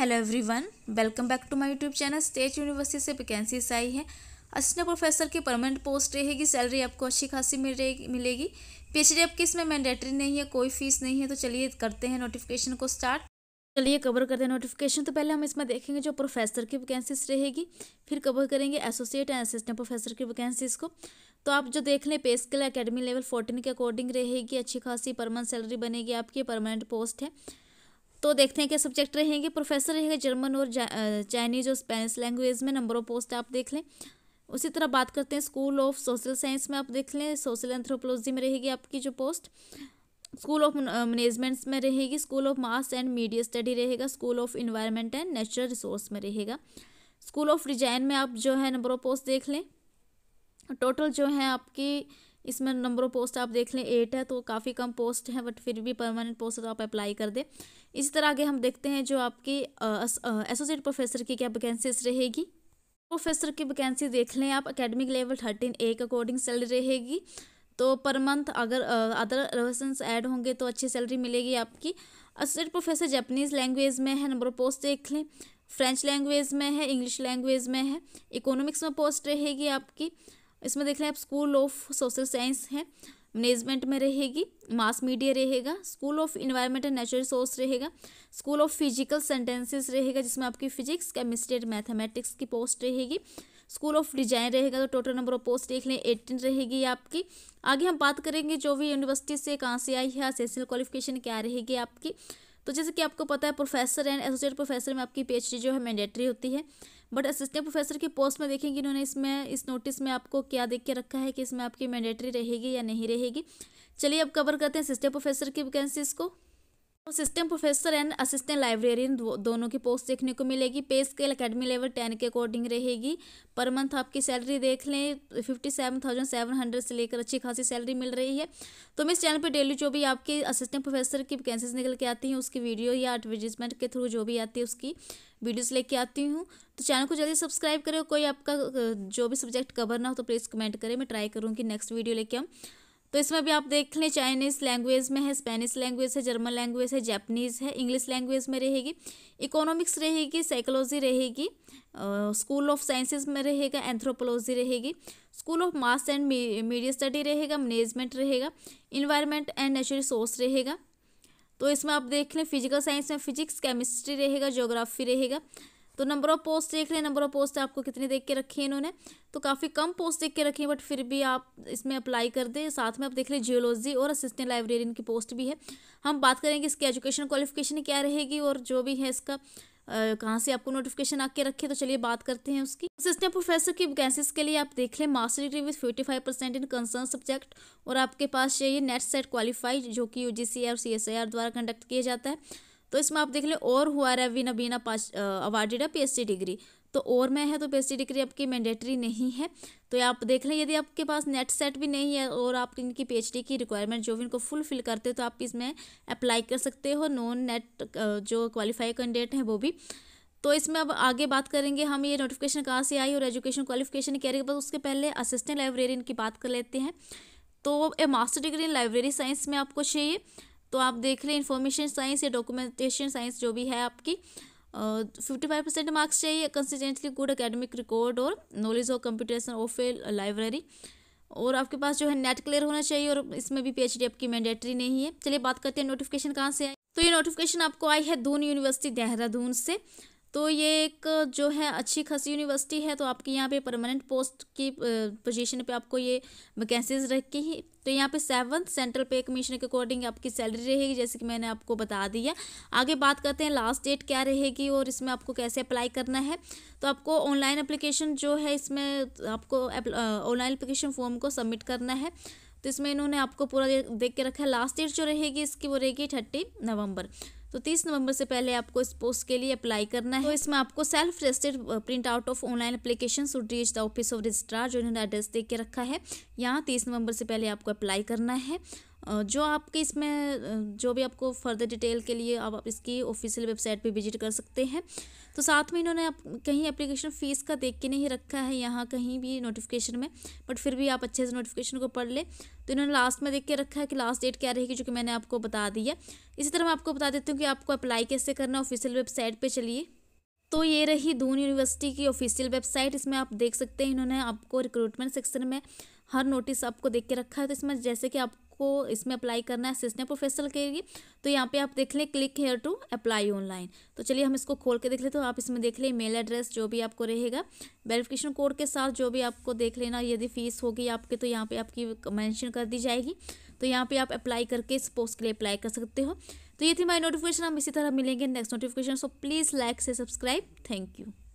hello everyone welcome back to my YouTube channel state university से vacancies आई है assistant professor की permanent post रहेगी सैलरी आपको अच्छी खासी मिल मिलेगी डी आपकी इसमें मैंडेटरी नहीं है कोई फीस नहीं है तो चलिए करते हैं नोटिफिकेशन को स्टार्ट चलिए कवर करते हैं नोटिफिकेशन तो पहले हम इसमें देखेंगे जो प्रोफेसर की वैकेंसीज रहेगी फिर कवर करेंगे एसोसिएट एंड असिस्टेंट प्रोफेसर की वैकेंसीज को तो आप जो देख लें pay scale academy level fourteen के अकॉर्डिंग रहेगी अच्छी खासी परमानेंट सैलरी बनेगी आपकी परमानेंट पोस्ट है तो देखते हैं क्या सब्जेक्ट रहेंगे प्रोफेसर रहेगा जर्मन और चाइनीज और स्पेनिश लैंग्वेज में नंबर ऑफ पोस्ट आप देख लें उसी तरह बात करते हैं स्कूल ऑफ सोशल साइंस में आप देख लें सोशल एंथ्रोपोलॉजी में रहेगी आपकी जो पोस्ट स्कूल ऑफ मैनेजमेंट्स में रहेगी school of mass and media study रहेगा school of environment and natural resource में रहेगा स्कूल ऑफ डिजाइन में आप जो है नंबर ऑफ पोस्ट देख लें टोटल जो है आपकी इसमें नंबर ऑफ पोस्ट आप देख लें एट है तो काफ़ी कम पोस्ट हैं बट फिर भी परमानेंट पोस्ट तो आप अप्लाई कर दें इसी तरह आगे हम देखते हैं जो आपकी एसोसिएट प्रोफेसर की क्या वैकेंसीज रहेगी प्रोफेसर की वैकेंसी देख लें आप एकेडमिक लेवल थर्टीन ए के अकॉर्डिंग सैलरी रहेगी तो पर मंथ अगर अदर रोशंस ऐड होंगे तो अच्छी सैलरी मिलेगी आपकी असिस्टेंट प्रोफेसर जैपनीज़ लैंग्वेज में है नंबर पोस्ट देख लें फ्रेंच लैंग्वेज में है इंग्लिश लैंग्वेज में है इकोनॉमिक्स में पोस्ट रहेगी आपकी इसमें देख लें आप स्कूल ऑफ सोशल साइंस है मैनेजमेंट में रहेगी मास मीडिया रहेगा school of environment and natural resource रहेगा स्कूल ऑफ फिजिकल सेंटेंसेस रहेगा जिसमें आपकी फिजिक्स केमिस्ट्री एंड मैथमेटिक्स की पोस्ट रहेगी स्कूल ऑफ डिजाइन रहेगा तो टोटल नंबर ऑफ पोस्ट देख लें एटीन रहेगी आपकी आगे हम बात करेंगे जो भी यूनिवर्सिटी से कहाँ से आई है असेसनल क्वालिफिकेशन क्या रहेगी आपकी तो जैसे कि आपको पता है प्रोफेसर एंड एसोसिएट प्रोफेसर में आपकी पीएचडी जो है मैंडेटरी होती है बट असिस्टेंट प्रोफेसर की पोस्ट में देखेंगे इन्होंने इसमें इस नोटिस में आपको क्या देख के रखा है कि इसमें आपकी मैंडेटरी रहेगी या नहीं रहेगी चलिए अब कवर करते हैं असिस्टेंट प्रोफेसर की वैकेंसीज़ को assistant professor and assistant librarian दोनों की पोस्ट देखने को मिलेगी pay scale academy level ten के अकॉर्डिंग रहेगी पर मंथ आपकी सैलरी देख लें fifty seven thousand seven hundred से लेकर अच्छी खासी सैलरी मिल रही है तो मैं इस चैनल पर डेली जो भी आपके असिस्टेंट प्रोफेसर की वैकेंसीज निकल के आती हैं उसकी वीडियो या एडवर्टीजमेंट के थ्रू जो भी आती है उसकी वीडियोस लेके आती हूँ तो चैनल को जल्दी सब्सक्राइब करें कोई आपका जो भी सब्जेक्ट कवर ना हो तो प्लीज़ कमेंट करें मैं ट्राई करूँगी नेक्स्ट वीडियो लेके हम तो इसमें भी आप देख लें चाइनीज़ लैंग्वेज में है स्पेनिश लैंग्वेज है जर्मन लैंग्वेज है जैपनीज़ है इंग्लिश लैंग्वेज में रहेगी इकोनॉमिक्स रहेगी साइकोलॉजी रहेगी स्कूल ऑफ साइंसेज में रहेगा एंथ्रोपोलॉजी रहेगी school of mass and media study रहेगा मैनेजमेंट रहेगा इन्वायरमेंट एंड नेचुरल रिसोर्स रहेगा तो इसमें आप देख लें फिजिकल साइंस में फिजिक्स केमिस्ट्री रहेगा जोग्राफी रहेगा तो नंबर ऑफ पोस्ट देख रहे हैं नंबर ऑफ पोस्ट आपको कितने देख के रखे हैं इन्होंने तो काफ़ी कम पोस्ट देख के रखी है बट फिर भी आप इसमें अप्लाई कर दें साथ में आप देख लें जियोलॉजी और असिस्टेंट लाइब्रेरियन की पोस्ट भी है हम बात करेंगे इसकी एजुकेशन क्वालिफिकेशन क्या रहेगी और जो भी है इसका कहाँ से आपको नोटिफिकेशन आके रखे तो चलिए बात करते हैं उसकी असिस्टेंट प्रोफेसर की वैकेंसीज के लिए आप देख लें master degree with fifty five percent in concern subject और आपके पास चाहिए नेट सेट क्वालिफाइड जो कि यू और सी द्वारा कंडक्ट किया जाता है तो इसमें आप देख लें और हुआ रवीन नबीना पास अवार्डेड है पी डिग्री तो और में है तो पी डिग्री आपकी मैंडेटरी नहीं है तो आप देख लें यदि आपके पास नेट सेट भी नहीं है और आप इनकी पीएचडी की रिक्वायरमेंट जो भी इनको फुलफिल करते हो तो आप इसमें अप्लाई कर सकते हो नॉन नेट जो क्वालिफाई कैंडिडेट हैं वो भी तो इसमें अब आगे बात करेंगे हम ये नोटिफिकेशन कहाँ से आई और एजुकेशन क्वालिफिकेशन क्या रही बस उसके पहले असिस्टेंट लाइब्रेरियन की बात कर लेते हैं तो a master degree in library science में आपको चाहिए तो आप देख लें इन्फॉर्मेशन साइंस या डॉक्यूमेंटेशन साइंस जो भी है आपकी फिफ्टी फाइव परसेंट मार्क्स चाहिए कंसिस्टेंटली गुड एकेडमिक रिकॉर्ड और knowledge of computation of a library और आपके पास जो है नेट क्लियर होना चाहिए और इसमें भी पीएचडी आपकी मैंडेटरी नहीं है चलिए बात करते हैं नोटिफिकेशन कहाँ से आई तो ये नोटिफिकेशन आपको आई है दून यूनिवर्सिटी देहरादून से तो ये एक जो है अच्छी खासी यूनिवर्सिटी है तो आपके यहाँ पे परमानेंट पोस्ट की पोजीशन पे आपको ये वैकेंसीज रखी है तो यहाँ पे सेवन्थ सेंट्रल पे कमीशन के अकॉर्डिंग आपकी सैलरी रहेगी जैसे कि मैंने आपको बता दिया आगे बात करते हैं लास्ट डेट क्या रहेगी और इसमें आपको कैसे अप्लाई करना है तो आपको ऑनलाइन अप्लीकेशन जो है इसमें आपको ऑनलाइन अप्लीकेशन फॉर्म को सबमिट करना है तो इसमें इन्होंने आपको पूरा देख के रखा है लास्ट डेट जो रहेगी इसकी वो रहेगी थर्टी नवंबर तो तीस नवंबर से पहले आपको इस पोस्ट के लिए अप्लाई करना है तो इसमें आपको self registered print out of online application reach the office of registrar जो इन्होंने एड्रेस दे के रखा है यहाँ तीस नवंबर से पहले आपको अप्लाई करना है जो आपके इसमें जो भी आपको फर्दर डिटेल के लिए आप इसकी ऑफिशियल वेबसाइट पे विजिट कर सकते हैं तो साथ में इन्होंने आप कहीं एप्लीकेशन फ़ीस का देख के नहीं रखा है यहाँ कहीं भी नोटिफिकेशन में बट फिर भी आप अच्छे से नोटिफिकेशन को पढ़ लें तो इन्होंने लास्ट में देख के रखा है कि लास्ट डेट क्या रहेगी जो कि मैंने आपको बता दी है इसी तरह मैं आपको बता देती हूँ कि आपको अप्लाई कैसे करना ऑफिशियल वेबसाइट पर चलिए तो ये रही दून यूनिवर्सिटी की ऑफिशियल वेबसाइट इसमें आप देख सकते हैं इन्होंने आपको रिक्रूटमेंट सेक्शन में हर नोटिस आपको देख के रखा है तो इसमें जैसे कि आप आपको इसमें अप्लाई करना है असिस्टेंट प्रोफेसर के लिए तो यहाँ पे आप देख लें click here to apply online तो चलिए हम इसको खोल के देख लेते तो आप इसमें देख लें मेल एड्रेस जो भी आपको रहेगा वेरिफिकेशन कोड के साथ जो भी आपको देख लेना यदि फीस होगी आपके तो यहाँ पर आपकी मैंशन कर दी जाएगी तो यहाँ पर आप अप्लाई करके इस पोस्ट के लिए अप्लाई कर सकते हो तो ये थी हमारी नोटिफिकेशन हम इसी तरह मिलेंगे next notification so please like से सब्सक्राइब थैंक यू